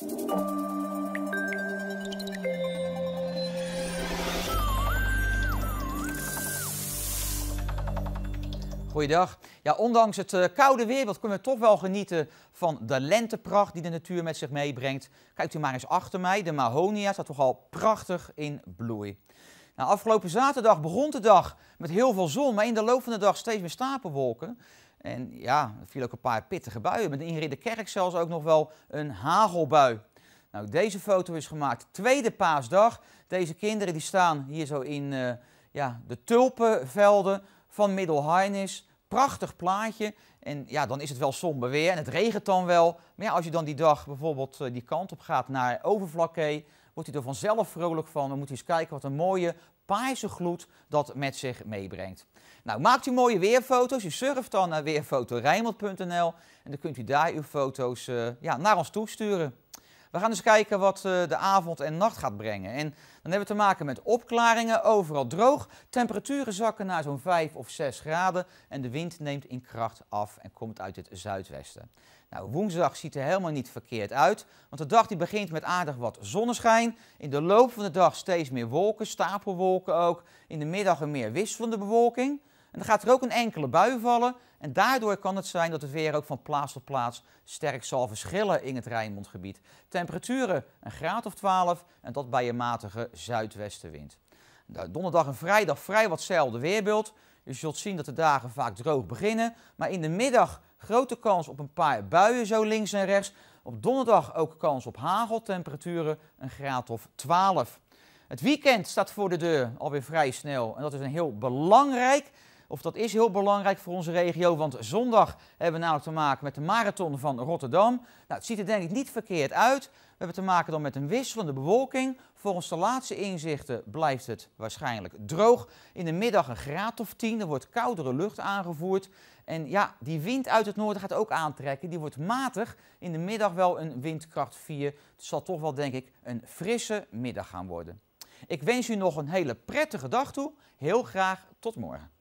Goeiedag. Ja, ondanks het eh, koude weer kunnen we toch wel genieten van de lentepracht die de natuur met zich meebrengt. Kijkt u maar eens achter mij, de mahonia staat toch al prachtig in bloei. Nou, afgelopen zaterdag begon de dag met heel veel zon, maar in de loop van de dag steeds meer stapelwolken. En ja, er viel ook een paar pittige buien. Met de kerk zelfs ook nog wel een hagelbui. Nou, deze foto is gemaakt tweede paasdag. Deze kinderen die staan hier zo in eh, ja, de tulpenvelden van Middelharnis prachtig plaatje. En ja, dan is het wel somber weer en het regent dan wel. Maar ja, als je dan die dag bijvoorbeeld eh, die kant op gaat naar Overvlakkee, wordt hij er vanzelf vrolijk van. We moeten eens kijken wat een mooie paarse gloed dat met zich meebrengt. Nou, maakt u mooie weerfoto's. U surft dan naar weerfotorijmond.nl en dan kunt u daar uw foto's eh, ja, naar ons toesturen. We gaan dus kijken wat eh, de avond en nacht gaat brengen. En dan hebben we te maken met opklaringen, overal droog. Temperaturen zakken naar zo'n 5 of 6 graden. En de wind neemt in kracht af en komt uit het zuidwesten. Nou, woensdag ziet er helemaal niet verkeerd uit, want de dag die begint met aardig wat zonneschijn. In de loop van de dag steeds meer wolken, stapelwolken ook. In de middag een meer wisselende bewolking. En dan gaat er ook een enkele bui vallen. En daardoor kan het zijn dat het weer ook van plaats tot plaats sterk zal verschillen in het Rijnmondgebied. Temperaturen een graad of 12 en dat bij een matige zuidwestenwind. Nou, donderdag en vrijdag vrij wat weerbeeld. Je zult zien dat de dagen vaak droog beginnen. Maar in de middag grote kans op een paar buien zo links en rechts. Op donderdag ook kans op hageltemperaturen een graad of 12. Het weekend staat voor de deur alweer vrij snel. En dat is een heel belangrijk of dat is heel belangrijk voor onze regio, want zondag hebben we namelijk te maken met de marathon van Rotterdam. Nou, het ziet er denk ik niet verkeerd uit. We hebben te maken dan met een wisselende bewolking. Volgens de laatste inzichten blijft het waarschijnlijk droog. In de middag een graad of 10, er wordt koudere lucht aangevoerd. En ja, die wind uit het noorden gaat ook aantrekken. Die wordt matig. In de middag wel een windkracht 4. Het zal toch wel, denk ik, een frisse middag gaan worden. Ik wens u nog een hele prettige dag toe. Heel graag tot morgen.